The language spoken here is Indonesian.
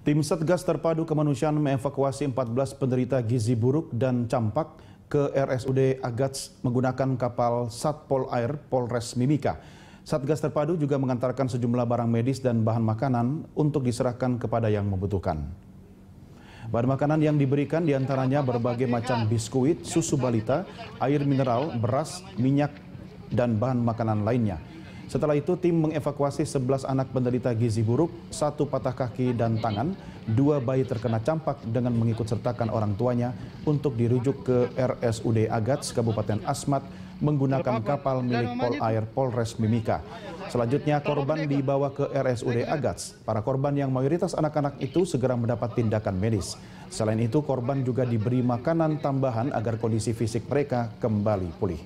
Tim Satgas Terpadu Kemanusiaan mengevakuasi 14 penderita gizi buruk dan campak ke RSUD Agats menggunakan kapal Satpol Air Polres Mimika. Satgas Terpadu juga mengantarkan sejumlah barang medis dan bahan makanan untuk diserahkan kepada yang membutuhkan. Bahan makanan yang diberikan diantaranya berbagai macam biskuit, susu balita, air mineral, beras, minyak, dan bahan makanan lainnya. Setelah itu, tim mengevakuasi 11 anak penderita gizi buruk, satu patah kaki dan tangan, dua bayi terkena campak dengan mengikutsertakan orang tuanya untuk dirujuk ke RSUD Agats, Kabupaten Asmat, menggunakan kapal milik Polair Polres Mimika. Selanjutnya korban dibawa ke RSUD Agats. Para korban yang mayoritas anak-anak itu segera mendapat tindakan medis. Selain itu korban juga diberi makanan tambahan agar kondisi fisik mereka kembali pulih.